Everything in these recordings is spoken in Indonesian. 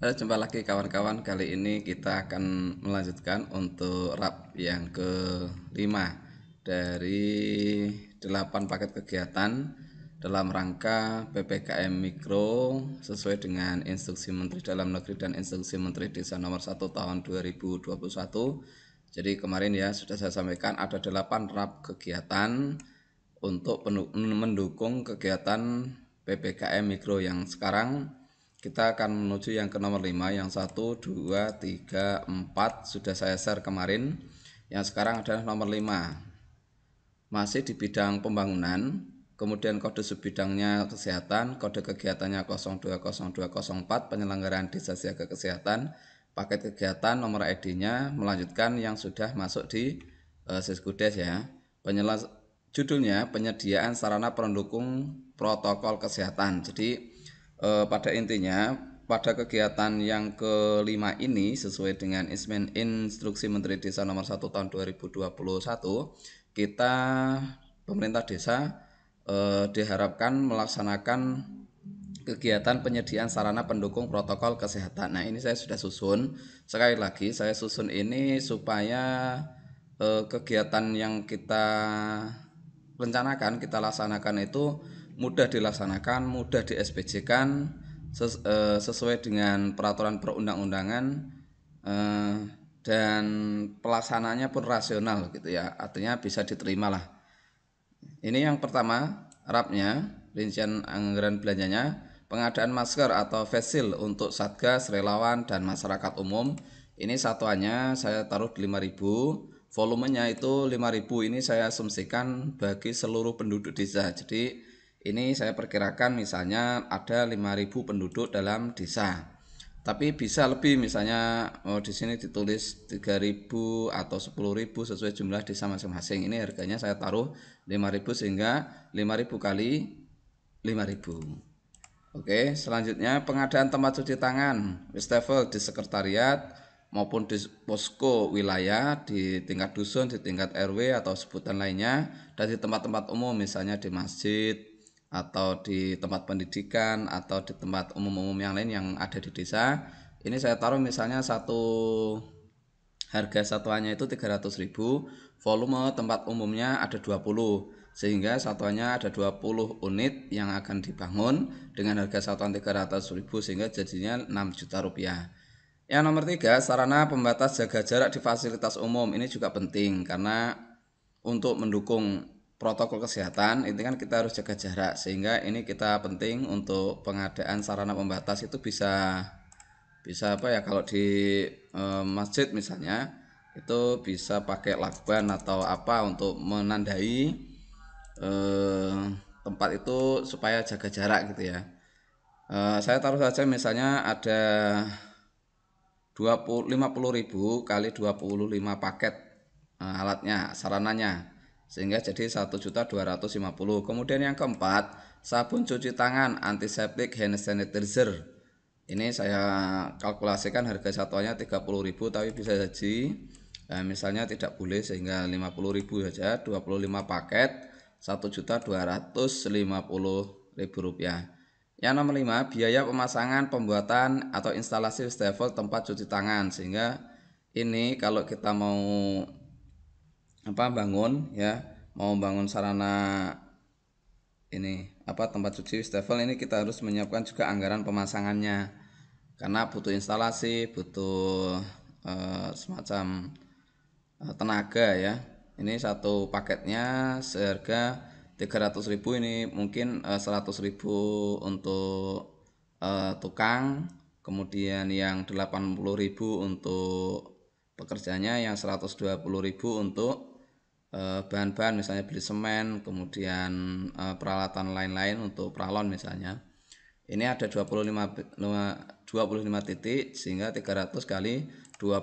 Halo, eh, jumpa lagi kawan-kawan. Kali ini kita akan melanjutkan untuk rap yang kelima dari 8 paket kegiatan dalam rangka PPKM Mikro sesuai dengan instruksi Menteri Dalam Negeri dan instruksi Menteri Desa nomor 1 tahun 2021. Jadi kemarin ya sudah saya sampaikan ada 8 rap kegiatan untuk mendukung kegiatan PPKM Mikro yang sekarang kita akan menuju yang ke nomor 5 yang 1 2 3 4 sudah saya share kemarin yang sekarang adalah nomor 5 masih di bidang pembangunan kemudian kode subbidangnya kesehatan kode kegiatannya 020204 penyelenggaraan desa siaga kesehatan paket kegiatan nomor ID-nya melanjutkan yang sudah masuk di uh, eh, Siskudes ya Penyelas judulnya penyediaan sarana pendukung protokol kesehatan jadi e, pada intinya pada kegiatan yang kelima ini sesuai dengan Ismen Instruksi Menteri Desa nomor 1 tahun 2021 kita pemerintah desa e, diharapkan melaksanakan kegiatan penyediaan sarana pendukung protokol kesehatan. Nah, ini saya sudah susun. Sekali lagi saya susun ini supaya e, kegiatan yang kita rencanakan, kita laksanakan itu mudah dilaksanakan, mudah di SPJ kan ses, eh, sesuai dengan peraturan perundang-undangan eh, dan pelaksananya pun rasional gitu ya. Artinya bisa diterima lah. Ini yang pertama, rapnya, rincian anggaran belanjanya, pengadaan masker atau facial untuk satgas, relawan dan masyarakat umum. Ini satuannya saya taruh di 5000 volumenya itu 5000 ini saya asumsikan bagi seluruh penduduk desa jadi ini saya perkirakan misalnya ada 5.000 penduduk dalam desa. Tapi bisa lebih misalnya oh, di sini ditulis 3.000 atau 10.000 sesuai jumlah desa masing-masing. Ini harganya saya taruh 5.000 sehingga 5.000 kali 5.000. Oke, selanjutnya pengadaan tempat cuci tangan wastafel di sekretariat maupun di posko wilayah di tingkat dusun, di tingkat RW atau sebutan lainnya dan di tempat-tempat umum misalnya di masjid, atau di tempat pendidikan atau di tempat umum-umum yang lain yang ada di desa ini saya taruh misalnya satu harga satuannya itu 300.000 volume tempat umumnya ada 20 sehingga satuannya ada 20 unit yang akan dibangun dengan harga satuan 300.000 sehingga jadinya 6 juta rupiah yang nomor tiga, sarana pembatas jaga jarak di fasilitas umum ini juga penting karena untuk mendukung protokol kesehatan ini kan kita harus jaga jarak sehingga ini kita penting untuk pengadaan sarana pembatas itu bisa bisa apa ya kalau di e, masjid misalnya itu bisa pakai lakban atau apa untuk menandai e, tempat itu supaya jaga jarak gitu ya e, saya taruh saja misalnya ada 20 50.000 kali 25 paket e, alatnya sarananya sehingga jadi 1.250. Kemudian yang keempat, sabun cuci tangan antiseptik hand sanitizer. Ini saya kalkulasikan harga satuannya 30.000 tapi bisa jadi eh, misalnya tidak boleh sehingga 50.000 saja 25 paket 1.250.000 rupiah. Yang nomor 5, biaya pemasangan, pembuatan atau instalasi wastafel tempat cuci tangan sehingga ini kalau kita mau apa bangun ya mau bangun sarana ini apa tempat cuci wastafel ini kita harus menyiapkan juga anggaran pemasangannya karena butuh instalasi butuh eh, semacam eh, tenaga ya ini satu paketnya seharga 300.000 ini mungkin eh, 100.000 untuk eh, tukang kemudian yang 80.000 untuk pekerjanya yang 120.000 untuk Eh, bahan-bahan misalnya beli semen kemudian eh, peralatan lain-lain untuk pralon misalnya ini ada 25 25 titik sehingga 300 kali 25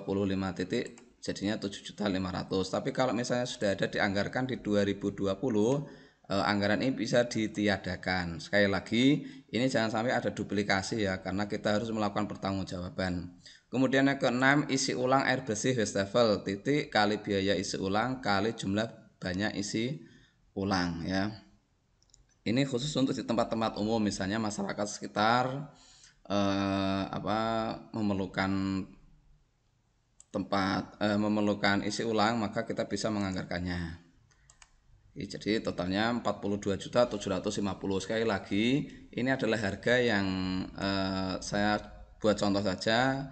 titik jadinya 7.500 tapi kalau misalnya sudah ada dianggarkan di 2020 eh, anggaran ini bisa ditiadakan sekali lagi ini jangan sampai ada duplikasi ya karena kita harus melakukan pertanggungjawaban Kemudian yang keenam isi ulang air bersih wastafel titik kali biaya isi ulang kali jumlah banyak isi ulang ya. Ini khusus untuk di tempat-tempat umum misalnya masyarakat sekitar eh, apa memerlukan tempat eh, memerlukan isi ulang maka kita bisa menganggarkannya. Jadi totalnya 42.750 sekali lagi ini adalah harga yang eh, saya buat contoh saja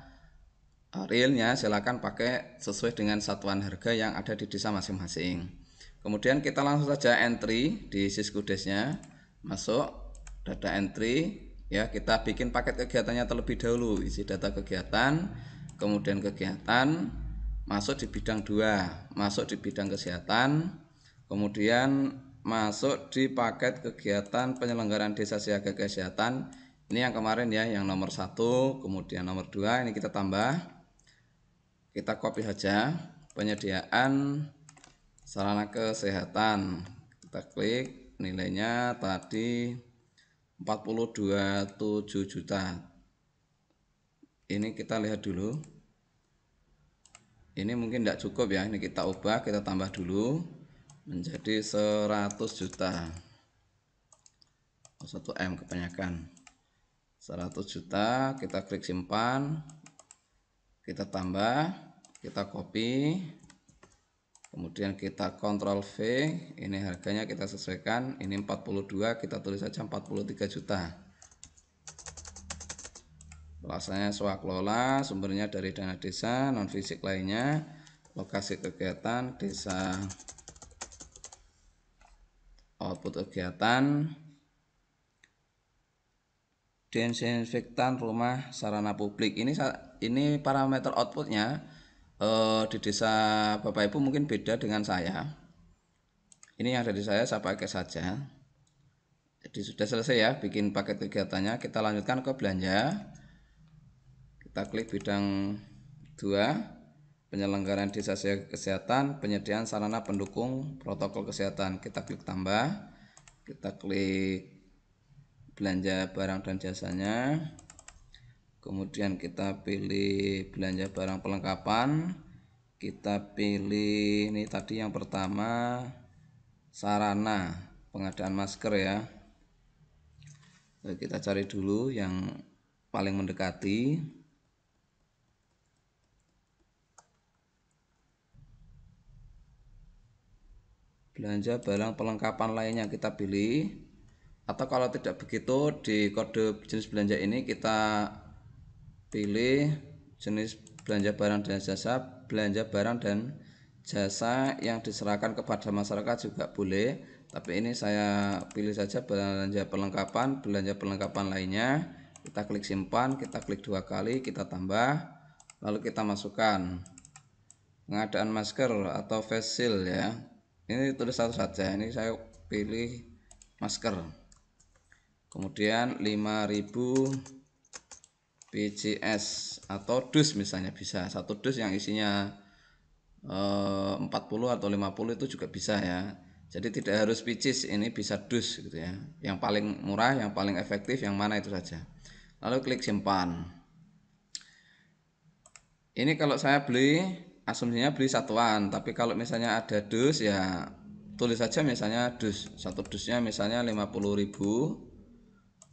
Eh, realnya silakan pakai sesuai dengan satuan harga yang ada di desa masing-masing kemudian kita langsung saja entry di siskudesnya masuk data entry ya kita bikin paket kegiatannya terlebih dahulu isi data kegiatan kemudian kegiatan masuk di bidang dua masuk di bidang kesehatan kemudian masuk di paket kegiatan penyelenggaraan desa siaga kesehatan ini yang kemarin ya yang nomor satu kemudian nomor dua ini kita tambah kita copy saja penyediaan sarana kesehatan kita klik nilainya tadi 42,7 juta ini kita lihat dulu ini mungkin tidak cukup ya ini kita ubah kita tambah dulu menjadi 100 juta 1 M kebanyakan 100 juta kita klik simpan kita tambah kita copy kemudian kita kontrol V ini harganya kita sesuaikan ini 42 kita tulis saja 43 juta pelaksananya lola sumbernya dari dana desa non fisik lainnya lokasi kegiatan desa output kegiatan desinfektan rumah sarana publik ini ini parameter outputnya uh, di desa Bapak Ibu mungkin beda dengan saya. Ini yang dari saya saya pakai saja. Jadi sudah selesai ya bikin paket kegiatannya. Kita lanjutkan ke belanja. Kita klik bidang 2 penyelenggaraan desa kesehatan, penyediaan sarana pendukung protokol kesehatan. Kita klik tambah. Kita klik belanja barang dan jasanya kemudian kita pilih belanja barang perlengkapan kita pilih ini tadi yang pertama sarana pengadaan masker ya kita cari dulu yang paling mendekati belanja barang perlengkapan lainnya kita pilih atau kalau tidak begitu di kode jenis belanja ini kita pilih jenis belanja barang dan jasa belanja barang dan jasa yang diserahkan kepada masyarakat juga boleh tapi ini saya pilih saja belanja perlengkapan belanja perlengkapan lainnya kita klik simpan kita klik dua kali kita tambah lalu kita masukkan pengadaan masker atau face shield ya ini tulis satu saja ini saya pilih masker kemudian 5000 PCS atau dus misalnya bisa satu dus yang isinya 40 eh, atau 50 itu juga bisa ya jadi tidak harus picis ini bisa dus gitu ya yang paling murah yang paling efektif yang mana itu saja lalu klik simpan ini kalau saya beli asumsinya beli satuan tapi kalau misalnya ada dus ya tulis saja misalnya dus satu dusnya misalnya 50.000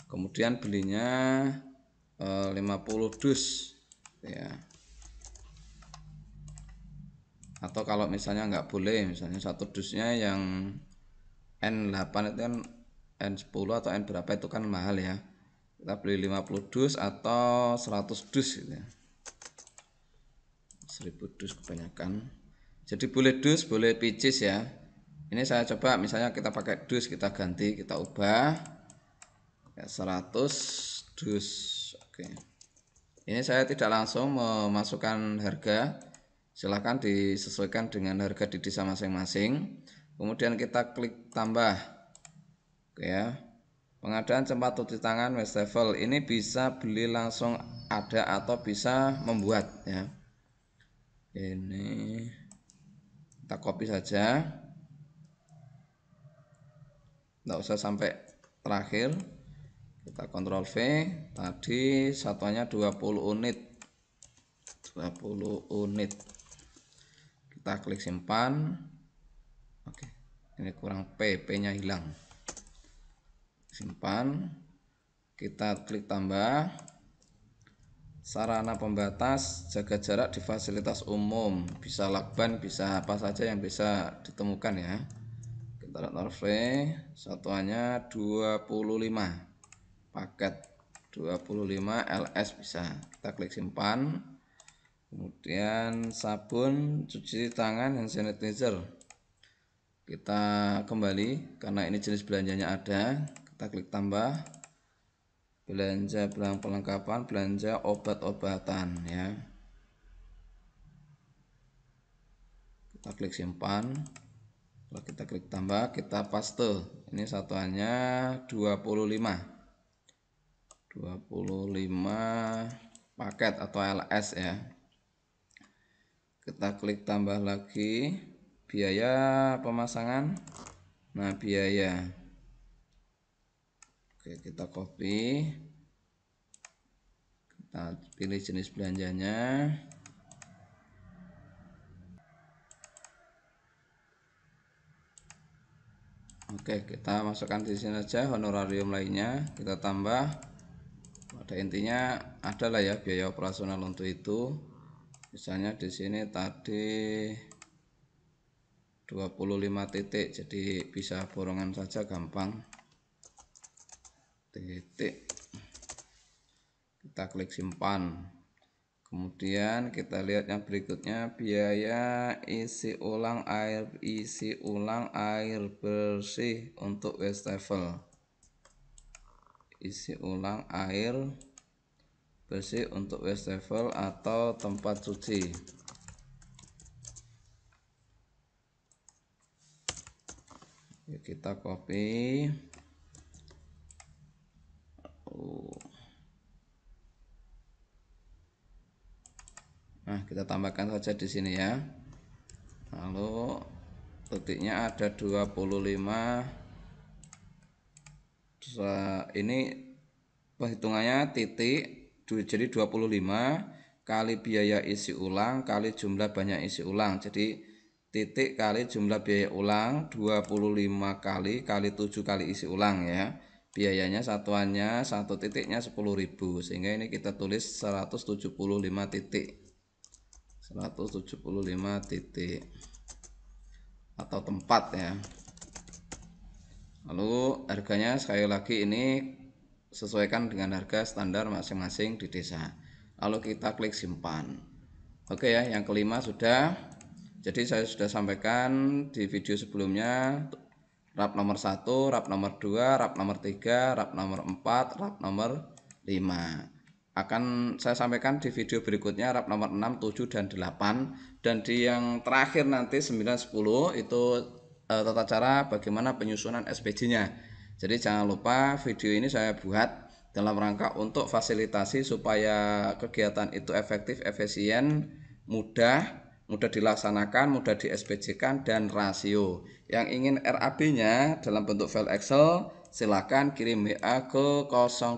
kemudian belinya 50 eh, dus ya atau kalau misalnya nggak boleh misalnya satu dusnya yang N8 itu kan N10 atau N berapa itu kan mahal ya kita beli 50 dus atau 100 dus gitu ya 1000 dus kebanyakan jadi boleh dus boleh picis ya ini saya coba misalnya kita pakai dus kita ganti kita ubah ya, 100 dus Oke. Ini saya tidak langsung memasukkan harga. Silahkan disesuaikan dengan harga di desa masing-masing. Kemudian kita klik tambah. Oke ya. Pengadaan tempat cuci tangan wastafel ini bisa beli langsung ada atau bisa membuat ya. Ini kita copy saja. Tidak usah sampai terakhir kita kontrol V tadi satuannya 20 unit 20 unit kita klik simpan oke ini kurang P P nya hilang simpan kita klik tambah sarana pembatas jaga jarak di fasilitas umum bisa lakban bisa apa saja yang bisa ditemukan ya kita lihat V satuannya 25 paket 25 LS bisa kita klik simpan kemudian sabun cuci tangan hand sanitizer kita kembali karena ini jenis belanjanya ada kita klik tambah belanja barang perlengkapan belanja obat-obatan ya kita klik simpan kalau kita klik tambah kita paste ini satuannya 25 25 paket atau LS ya kita klik tambah lagi biaya pemasangan nah biaya oke kita copy kita pilih jenis belanjanya Oke, kita masukkan di sini aja honorarium lainnya, kita tambah pada intinya adalah ya biaya operasional untuk itu misalnya di sini tadi 25 titik jadi bisa borongan saja gampang titik kita klik simpan kemudian kita lihat yang berikutnya biaya isi ulang air isi ulang air bersih untuk wastafel isi ulang air bersih untuk wastafel atau tempat cuci Yuk kita copy nah kita tambahkan saja di sini ya lalu detiknya ada 25 ini perhitungannya titik jadi 25 kali biaya isi ulang kali jumlah banyak isi ulang jadi titik kali jumlah biaya ulang 25 kali kali 7 kali isi ulang ya biayanya satuannya satu titiknya 10.000 sehingga ini kita tulis 175 titik 175 titik atau tempat ya Lalu harganya sekali lagi ini sesuaikan dengan harga standar masing-masing di desa. Lalu kita klik simpan. Oke ya, yang kelima sudah. Jadi saya sudah sampaikan di video sebelumnya rap nomor 1, rap nomor 2, rap nomor 3, rap nomor 4, rap nomor 5 akan saya sampaikan di video berikutnya rap nomor 6, 7, dan 8 dan di yang terakhir nanti 9, 10 itu uh, tata cara bagaimana penyusunan SPJ-nya. Jadi jangan lupa video ini saya buat dalam rangka untuk fasilitasi supaya kegiatan itu efektif, efisien, mudah, mudah dilaksanakan, mudah di SPJ-kan dan rasio. Yang ingin RAB-nya dalam bentuk file Excel silakan kirim WA ke 085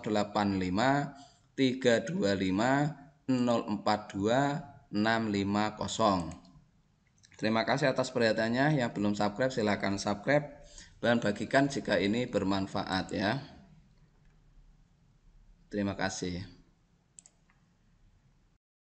325 042 650. Terima kasih atas perhatiannya. Yang belum subscribe silahkan subscribe dan bagikan jika ini bermanfaat ya. Terima kasih.